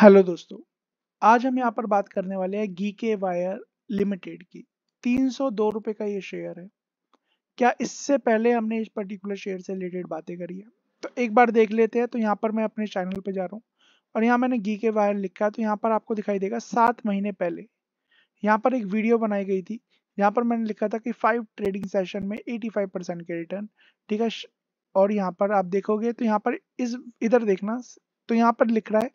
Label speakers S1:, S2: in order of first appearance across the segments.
S1: hello दोस्तों आज हम यहाँ पर बात करने वाले हैं गी के वायर लिमिटेड की तीन सौ दो रुपए का ये शेयर है क्या इससे पहले हमने इस पर्टिकुलर शेयर से रिलेटेड बातें करी है तो एक बार देख लेते हैं तो यहाँ पर मैं अपने चैनल पर जा रहा हूँ और यहाँ मैंने गी के वायर लिखा है तो यहाँ पर आपको दिखाई देगा सात महीने पहले यहाँ पर एक वीडियो बनाई गई थी यहाँ पर मैंने लिखा था कि फाइव ट्रेडिंग सेशन में एटी फाइव परसेंट के रिटर्न ठीक है और यहाँ पर आप देखोगे तो यहाँ पर इस इधर देखना तो यहाँ पर लिख रहा है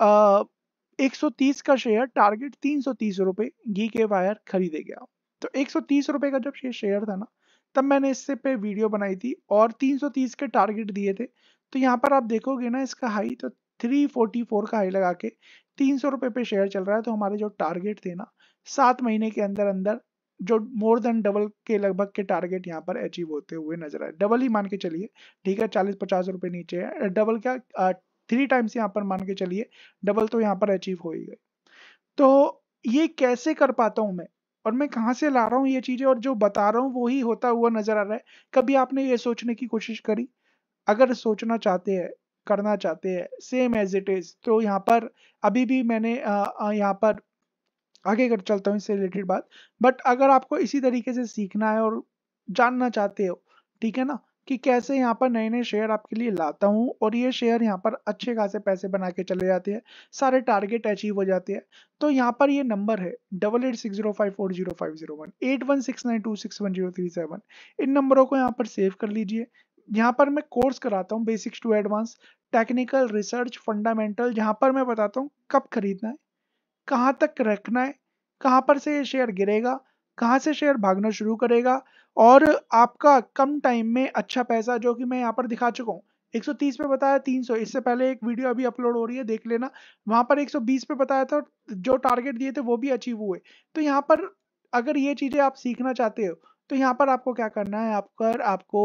S1: 130 का शेयर टारगेट तीन सौ तीस रुपए घी के वायर खरीदे गया तो एक सौ का जब शेयर था ना तब मैंने इससे पे वीडियो बनाई थी और 330 के टारगेट दिए थे तो यहाँ पर आप देखोगे ना इसका हाई तो 344 का हाई लगा के तीन सौ पे शेयर चल रहा है तो हमारे जो टारगेट थे ना सात महीने के अंदर अंदर जो मोर देन डबल के लगभग के टारगेट यहाँ पर अचीव होते हुए नजर आए डबल ही मान के चलिए ठीक है चालीस पचास रुपये नीचे है डबल क्या थ्री टाइम्स यहाँ पर मान के चलिए डबल तो यहाँ पर अचीव हो ही गई तो ये कैसे कर पाता हूँ मैं और मैं कहाँ से ला रहा हूँ ये चीज़ें और जो बता रहा हूँ वो ही होता हुआ नजर आ रहा है कभी आपने ये सोचने की कोशिश करी अगर सोचना चाहते हैं करना चाहते हैं सेम एज इट इज़ तो यहाँ पर अभी भी मैंने यहाँ पर आगे कर चलता हूँ इससे रिलेटेड बात बट अगर आपको इसी तरीके से सीखना है और जानना चाहते हो ठीक है ना कि कैसे यहाँ पर नए नए शेयर आपके लिए लाता हूँ और ये शेयर यहाँ पर अच्छे खासे पैसे बना के चले जाते हैं सारे टारगेट अचीव हो जाते हैं तो यहाँ पर ये नंबर है double eight six zero five four zero five zero one eight one six nine two six one zero three seven इन नंबरों को यहाँ पर सेव कर लीजिए यहाँ पर मैं कोर्स कराता हूँ basics to advance technical research fundamental जहाँ पर मैं बताता हूँ कब खरीदना है कहाँ तक रखना है कहाँ पर से ये शेयर गिरेगा कहाँ से शेयर भागना शुरू करेगा और आपका कम टाइम में अच्छा पैसा जो कि मैं यहाँ पर दिखा चुका हूँ 130 पे बताया 300 इससे पहले एक वीडियो अभी अपलोड हो रही है देख लेना वहां पर 120 पे बताया था जो टारगेट दिए थे वो भी अचीव हुए तो यहाँ पर अगर ये चीजें आप सीखना चाहते हो तो यहाँ पर आपको क्या करना है आपकर आपको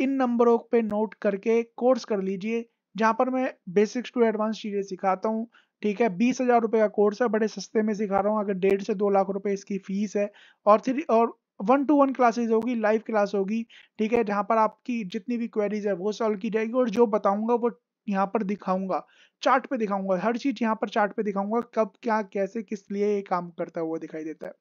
S1: इन नंबरों पे नोट करके कोर्स कर लीजिए जहाँ पर मैं बेसिक्स टू एडवांस चीज़ें सिखाता हूँ ठीक है बीस हज़ार रुपये का कोर्स है बड़े सस्ते में सिखा रहा हूँ अगर डेढ़ से दो लाख रुपए इसकी फीस है और फिर और वन टू वन क्लासेज होगी लाइव क्लास होगी ठीक है जहाँ पर आपकी जितनी भी क्वेरीज है वो सॉल्व की जाएगी और जो बताऊंगा वो यहाँ पर दिखाऊंगा चार्ट पे दिखाऊंगा हर चीज यहाँ पर चार्ट पे दिखाऊंगा कब क्या कैसे किस लिए ये काम करता हुआ दिखाई देता है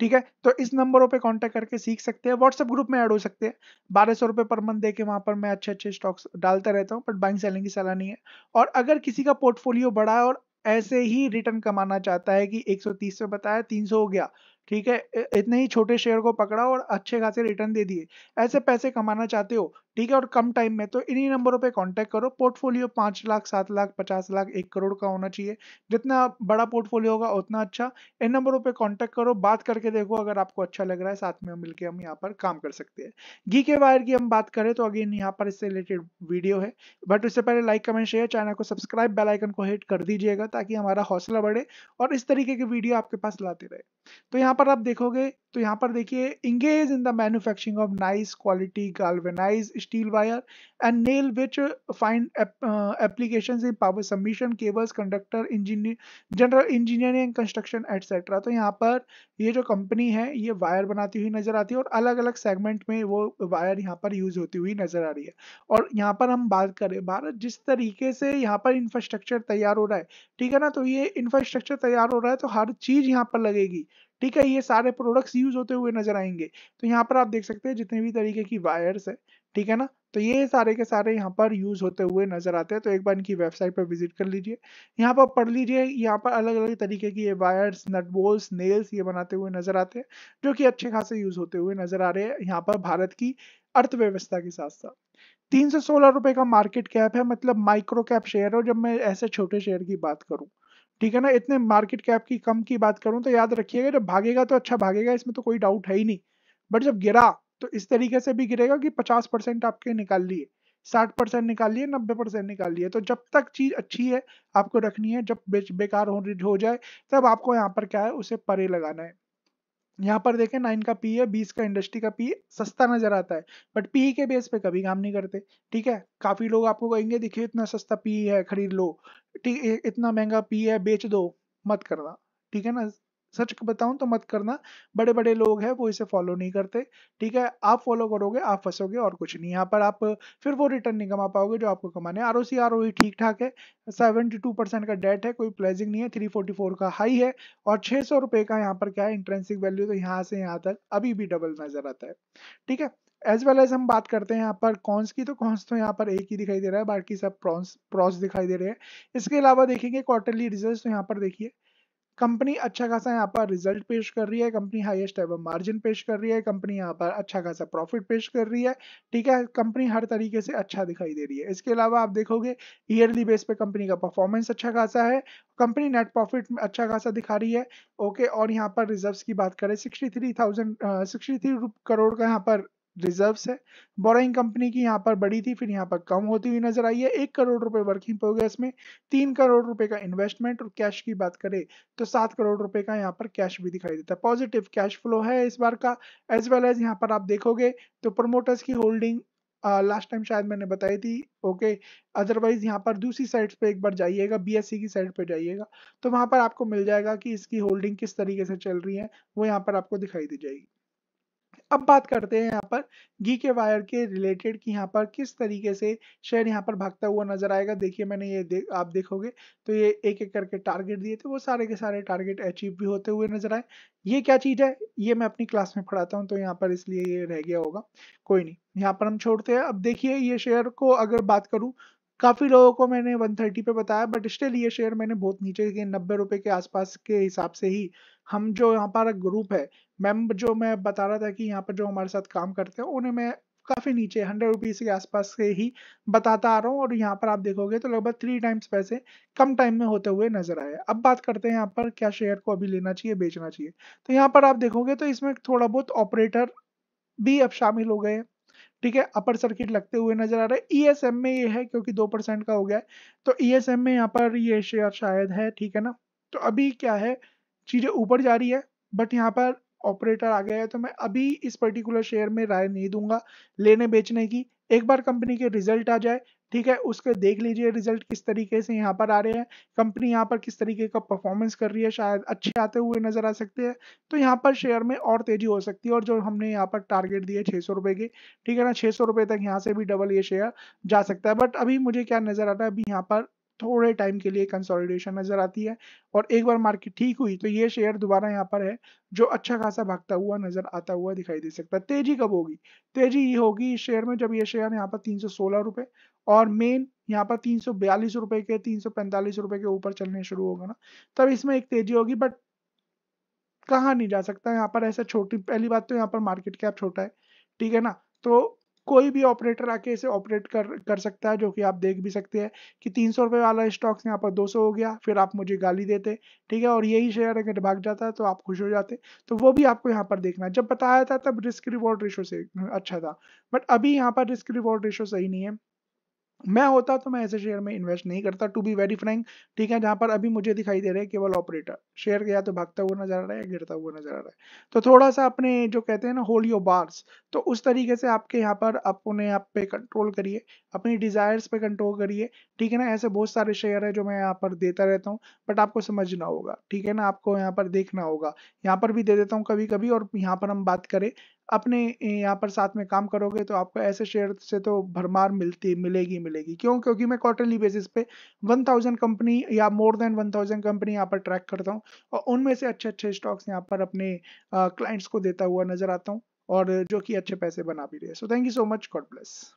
S1: ठीक है तो इस नंबरों पे कांटेक्ट करके सीख सकते हैं व्हाट्सएप ग्रुप में ऐड हो सकते हैं बारह सौ रुपए पर मंथ देके वहां पर मैं अच्छे अच्छे स्टॉक्स डालता रहता हूँ बट बाइंग सेलिंग की सलाह नहीं है और अगर किसी का पोर्टफोलियो बढ़ा है और ऐसे ही रिटर्न कमाना चाहता है कि 130 सौ बताया 300 हो गया ठीक है इतने ही छोटे शेयर को पकड़ा और अच्छे खासे रिटर्न दे दिए ऐसे पैसे कमाना चाहते हो ठीक है और कम टाइम में तो इन्हीं नंबरों पे कांटेक्ट करो पोर्टफोलियो पाँच लाख सात लाख पचास लाख एक करोड़ का होना चाहिए जितना बड़ा पोर्टफोलियो होगा उतना अच्छा इन नंबरों पे कांटेक्ट करो बात करके देखो अगर आपको अच्छा लग रहा है साथ में मिलकर हम यहाँ पर काम कर सकते हैं घी के वायर की हम बात करें तो अगेन यहाँ पर इससे रिलेटेड वीडियो है बट उससे पहले लाइक कमेंट शेयर चैनल को सब्सक्राइब बेलाइकन को हिट कर दीजिएगा ताकि हमारा हौसला बढ़े और इस तरीके की वीडियो आपके पास लाते रहे तो यहाँ यहाँ पर आप देखोगे तो यहाँ पर देखिए engage in the manufacturing of nice quality galvanize steel wire and nail which find application in power submission cables conductor engineer general engineering construction etcetera तो यहाँ पर ये जो कंपनी है ये वायर बनाती हुई नजर आती है और अलग अलग सेगमेंट में वो वायर यहाँ पर यूज होती हुई नजर आ रही है और यहाँ पर हम बात करें भारत जिस तरीके से यहाँ पर इंफ्रास्ट्रक्चर तैयार हो रहा है ठीक है ना तो ये इंफ्रास्ट्रक्चर तैयार हो रहा है तो हर चीज यहाँ पर लगेगी ठीक है ये सारे प्रोडक्ट्स यूज होते हुए नजर आएंगे तो यहाँ पर आप देख सकते हैं जितने भी तरीके की वायर्स है ठीक है ना तो ये सारे के सारे यहाँ पर यूज होते हुए नजर आते हैं तो एक बार इनकी वेबसाइट पर विजिट कर लीजिए यहाँ पर पढ़ लीजिए यहाँ पर अलग अलग तरीके की ये वायर्स नट बोल्स नेल्स ये बनाते हुए नजर आते हैं जो कि अच्छे खासे यूज होते हुए नजर आ रहे हैं यहाँ पर भारत की अर्थव्यवस्था के साथ साथ तीन सौ सोलह रुपए का मार्केट कैप है मतलब माइक्रो कैप शेयर है जब मैं ऐसे छोटे शेयर की बात करूं ठीक है ना इतने मार्केट कैप की कम की बात करूं तो याद रखिएगा जब भागेगा तो अच्छा भागेगा इसमें तो कोई डाउट है ही नहीं बट जब गिरा तो इस तरीके से भी गिरेगा कि पचास परसेंट आपके निकाल लिए साठ परसेंट निकाल लिए नब्बे परसेंट निकाल लिए तो जब तक चीज अच्छी है आपको रखनी है जब बेकार हो जाए तब आपको यहाँ पर क्या है उसे परे लगाना है यहाँ पर देखें नाइन का पी है बीस का इंडस्ट्री का पी सस्ता नजर आता है बट पी के बेस पे कभी काम नहीं करते ठीक है काफी लोग आपको कहेंगे देखिए इतना सस्ता पी है खरीद लो ठीक इतना महंगा पी है बेच दो मत करना ठीक है ना सच बताऊं तो मत करना बड़े बड़े लोग हैं वो इसे फॉलो नहीं करते ठीक है आप फॉलो करोगे आप फंसोगे और कुछ नहीं यहाँ पर आप फिर वो रिटर्न नहीं कमा पाओगे जो आपको कमाने R O C R O ठीक ठाक है सेवेंटी टू परसेंट का डेट है कोई प्लेजिंग नहीं है थ्री फोर्टी फोर का हाई है और छः सौ रुपये का यहाँ पर क्या है इंट्रेंसिक वैल्यू तो यहाँ से यहाँ तक अभी भी डबल नजर आता है ठीक है एज वेल एज हम बात करते हैं यहाँ पर कॉन्स की तो कॉन्स तो यहाँ पर एक ही दिखाई दे रहा है बाकी सब प्रॉन्स प्रॉस दिखाई दे रहे हैं इसके अलावा देखेंगे क्वार्टरली रिजल्ट तो यहाँ पर देखिए कंपनी अच्छा खासा यहाँ पर रिजल्ट पेश कर रही है कंपनी हाईएस्ट एवं मार्जिन पेश कर रही है कंपनी यहाँ पर अच्छा खासा प्रॉफिट पेश कर रही है ठीक है कंपनी हर तरीके से अच्छा दिखाई दे रही है इसके अलावा आप देखोगे ईयरली बेस पे कंपनी का परफॉर्मेंस अच्छा खासा है कंपनी नेट प्रॉफिट अच्छा खासा दिखा रही है ओके और यहाँ पर रिजर्व की बात करें sixty three thousand sixty three crore का यहाँ पर रिजर्व है बोराइंग कंपनी की यहाँ पर बड़ी थी फिर यहाँ पर कम होती हुई नजर आई है एक करोड़ रुपए वर्किंग प्रोग्रेस में तीन करोड़ रुपए का इन्वेस्टमेंट और कैश की बात करें तो सात करोड़ रुपए का यहाँ पर कैश भी दिखाई देता है पॉजिटिव कैश फ्लो है इस बार का एज वेल एज यहाँ पर आप देखोगे तो प्रमोटर्स की होल्डिंग लास्ट टाइम शायद मैंने बताई थी ओके अदरवाइज यहाँ पर दूसरी साइड पे एक बार जाइएगा बीएससी e की साइड पे जाइएगा तो वहां पर आपको मिल जाएगा कि इसकी होल्डिंग किस तरीके से चल रही है वो यहाँ पर आपको दिखाई दी जाएगी अब बात करते हैं यहाँ पर घी के वायर के रिलेटेड कि यहाँ पर किस तरीके से शेयर यहाँ पर भागता हुआ नजर आएगा देखिए मैंने ये दे, आप देखोगे तो ये एक एक करके टारगेट दिए थे वो सारे के सारे टारगेट अचीव भी होते हुए नजर आए ये क्या चीज है ये मैं अपनी क्लास में पढ़ाता हूँ तो यहाँ पर इसलिए ये रह गया होगा कोई नहीं यहाँ पर हम छोड़ते हैं अब देखिए ये शेयर को अगर बात करूँ काफ़ी लोगों को मैंने वन पे बताया बट स्टिल ये शेयर मैंने बहुत नीचे के नब्बे रुपए के आसपास के हिसाब से ही हम जो यहाँ पर ग्रुप है मैम जो मैं बता रहा था कि यहाँ पर जो हमारे साथ काम करते हैं उन्हें मैं काफ़ी नीचे हंड्रेड रुपीज़ के आसपास से ही बताता आ रहा हूँ और यहाँ पर आप देखोगे तो लगभग थ्री टाइम्स पैसे कम टाइम में होते हुए नजर आए अब बात करते हैं यहाँ पर क्या शेयर को अभी लेना चाहिए बेचना चाहिए तो यहाँ पर आप देखोगे तो इसमें थोड़ा बहुत ऑपरेटर भी अब शामिल हो गए हैं ठीक है अपर सर्किट लगते हुए नजर आ रहे हैं ई e में ये है क्योंकि दो परसेंट का हो गया है तो ई e में यहाँ पर ये शेयर शायद है ठीक है ना तो अभी क्या है चीज़ें ऊपर जा रही है बट यहाँ पर ऑपरेटर आ गया है तो मैं अभी इस पर्टिकुलर शेयर में राय नहीं दूंगा लेने बेचने की एक बार कंपनी के रिजल्ट आ जाए ठीक है उसके देख लीजिए रिजल्ट किस तरीके से यहाँ पर आ रहे हैं कंपनी यहाँ पर किस तरीके का परफॉर्मेंस कर रही है शायद अच्छे आते हुए नजर आ सकते हैं तो यहाँ पर शेयर में और तेजी हो सकती है और जो हमने यहाँ पर टारगेट दिए छे सौ रुपए के ठीक है ना छे सौ रुपये तक यहाँ से भी डबल ये शेयर जा सकता है बट अभी मुझे क्या नजर आ रहा है अभी यहाँ पर थोड़े टाइम के लिए कंसोलिडेशन नजर आती है और एक बार मार्केट ठीक हुई तो ये शेयर दोबारा यहाँ पर है जो अच्छा खासा भागता हुआ नजर आता हुआ दिखाई दे सकता है तेजी कब होगी तेजी ये होगी इस शेयर में जब ये शेयर यहाँ पर तीन रुपए और मेन यहाँ पर तीन रुपए के तीन रुपए के ऊपर चलने शुरू होगा ना तब इसमें एक तेजी होगी बट कहा नहीं जा सकता यहाँ पर ऐसा छोटी पहली बात तो यहाँ पर मार्केट कैप छोटा है ठीक है ना तो कोई भी ऑपरेटर आके इसे ऑपरेट कर कर सकता है जो कि आप देख भी सकते हैं कि तीन सौ रुपये वाला स्टॉक्स यहाँ पर दो सौ हो गया फिर आप मुझे गाली देते ठीक है और यही शेयर अगर भाग जाता तो आप खुश हो जाते तो वो भी आपको यहाँ पर देखना जब बताया था तब रिस्क रिवॉर्ड रेशो से अच्छा था बट अभी यहाँ पर रिस्क रिवॉर्ड रेशो सही नहीं है मैं होता तो मैं ऐसे शेयर में इन्वेस्ट नहीं करता टू बी वेरी फ्रैंक ठीक है जहां पर अभी मुझे दिखाई दे रहे हैं केवल ऑपरेटर शेयर गया तो भागता हुआ नजर आ रहा है गिरता हुआ नजर आ रहा है तो थोड़ा सा अपने जो कहते हैं ना होल योर बार्स तो उस तरीके से आपके यहाँ पर अपने आप पे कंट्रोल करिए अपनी डिजायर्स पे कंट्रोल करिए ठीक है ना ऐसे बहुत सारे शेयर है जो मैं यहाँ पर देता रहता हूँ बट आपको समझना होगा ठीक है ना आपको यहाँ पर देखना होगा यहाँ पर भी दे देता हूँ कभी कभी और यहाँ पर हम बात करें अपने यहाँ पर साथ में काम करोगे तो आपको ऐसे शेयर से तो भरमार मिलती मिलेगी मिलेगी क्यों क्योंकि मैं क्वार्टरली बेसिस पे 1000 कंपनी या मोर देन 1000 कंपनी यहाँ पर ट्रैक करता हूँ और उनमें से अच्छे अच्छे स्टॉक्स यहाँ पर अपने क्लाइंट्स को देता हुआ नजर आता हूँ और जो कि अच्छे पैसे बना भी रहे so thank you so much God bless